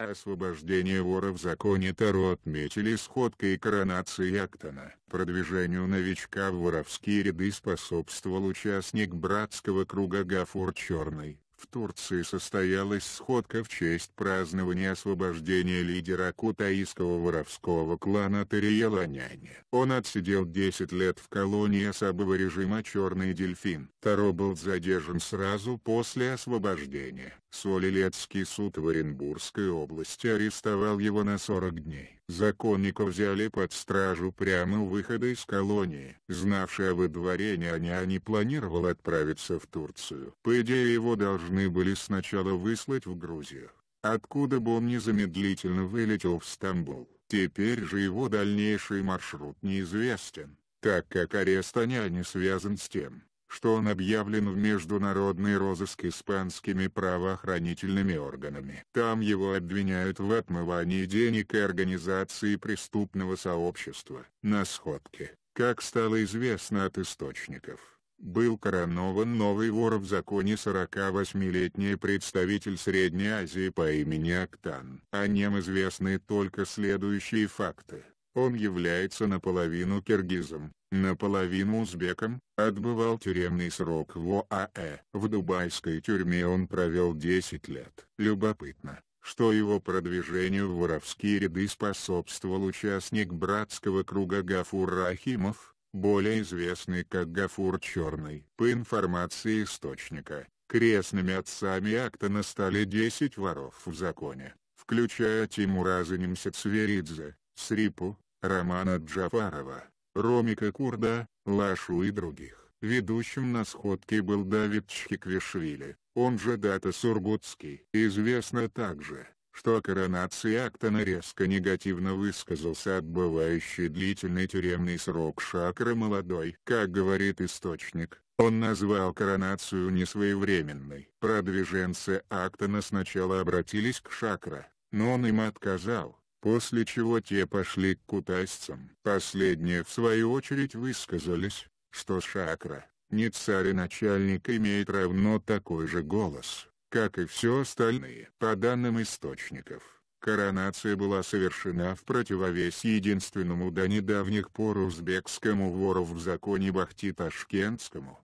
Освобождение вора в законе Таро отметили сходкой коронации Актона. Продвижению новичка в воровские ряды способствовал участник братского круга Гафур Черный. В Турции состоялась сходка в честь празднования освобождения лидера кутаистского воровского клана Тариеланяня. Он отсидел 10 лет в колонии особого режима «Черный дельфин». Таро был задержан сразу после освобождения. Солилецкий суд в Оренбургской области арестовал его на 40 дней. Законников взяли под стражу прямо у выхода из колонии. Знавший о выдворении Аня не планировал отправиться в Турцию. По идее его должны были сначала выслать в Грузию, откуда бы он незамедлительно вылетел в Стамбул. Теперь же его дальнейший маршрут неизвестен, так как арест Аня не связан с тем, что он объявлен в международный розыск испанскими правоохранительными органами. Там его обвиняют в отмывании денег и организации преступного сообщества. На сходке, как стало известно от источников, был коронован новый вор в законе 48-летний представитель Средней Азии по имени Актан. О нем известны только следующие факты. Он является наполовину киргизом, Наполовину узбеком, отбывал тюремный срок в ОАЭ. В дубайской тюрьме он провел 10 лет. Любопытно, что его продвижению в воровские ряды способствовал участник братского круга Гафур Рахимов, более известный как Гафур Черный. По информации источника, крестными отцами Актона стали 10 воров в законе, включая Тимураза Немсецверидзе, Срипу, Романа Джафарова, Ромика Курда, Лашу и других. Ведущим на сходке был Давид Чхиквишвили, он же Дата Сургутский. Известно также, что о коронации Актона резко негативно высказался отбывающий длительный тюремный срок Шакры Молодой. Как говорит источник, он назвал коронацию несвоевременной. Продвиженцы Актона сначала обратились к Шакра, но он им отказал, после чего те пошли к кутайцам. Последние в свою очередь высказались, что шакра, не царь и начальник имеет равно такой же голос, как и все остальные. По данным источников, коронация была совершена в противовес единственному до недавних пор узбекскому вору в законе Бахти Ташкентскому,